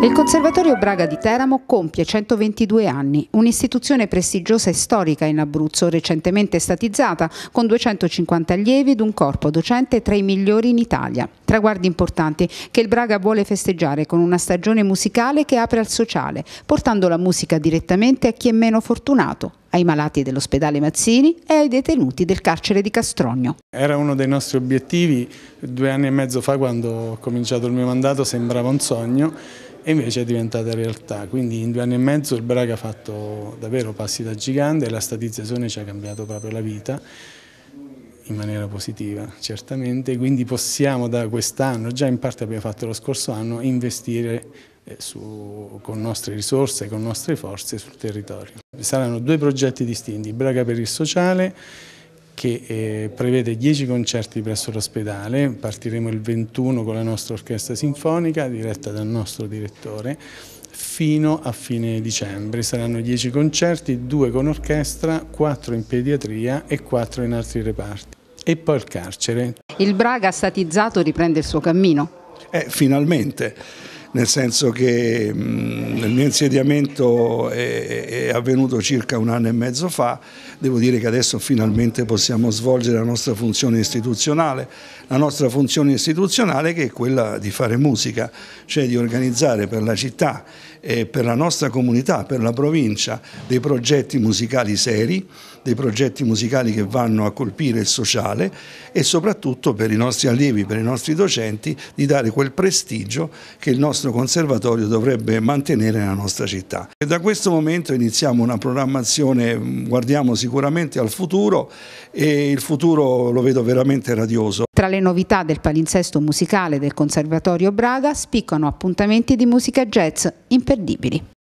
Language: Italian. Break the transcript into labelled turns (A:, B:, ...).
A: Il Conservatorio Braga di Teramo compie 122 anni, un'istituzione prestigiosa e storica in Abruzzo, recentemente statizzata, con 250 allievi ed un corpo docente tra i migliori in Italia. Traguardi importanti che il Braga vuole festeggiare con una stagione musicale che apre al sociale, portando la musica direttamente a chi è meno fortunato, ai malati dell'ospedale Mazzini e ai detenuti del carcere di Castrogno.
B: Era uno dei nostri obiettivi, due anni e mezzo fa quando ho cominciato il mio mandato sembrava un sogno e invece è diventata realtà, quindi in due anni e mezzo il Braga ha fatto davvero passi da gigante e la statizzazione ci ha cambiato proprio la vita in maniera positiva certamente, quindi possiamo da quest'anno, già in parte abbiamo fatto lo scorso anno, investire eh, su, con nostre risorse, con nostre forze sul territorio. Saranno due progetti distinti, Braga per il sociale che eh, prevede 10 concerti presso l'ospedale, partiremo il 21 con la nostra orchestra sinfonica diretta dal nostro direttore fino a fine dicembre. Saranno 10 concerti, 2 con orchestra, 4 in pediatria e 4 in altri reparti. E poi il carcere.
A: Il Braga statizzato riprende il suo cammino.
C: Eh, finalmente nel senso che mh, mm, il mio insediamento è, è, avvenuto circa un anno e mezzo fa, devo dire che adesso finalmente possiamo svolgere la nostra funzione istituzionale, la nostra funzione istituzionale che è quella di fare musica, cioè di organizzare per la città e per la nostra comunità, per la provincia, dei progetti musicali seri, dei progetti musicali che vanno a colpire il sociale e soprattutto per i nostri allievi, per i nostri docenti, di dare quel prestigio che il nostro nostro conservatorio dovrebbe mantenere la nostra città. E da questo momento iniziamo una programmazione, guardiamo sicuramente al
A: futuro e il futuro lo vedo veramente radioso. Tra le novità del palinsesto musicale del Conservatorio Braga spiccano appuntamenti di musica jazz imperdibili.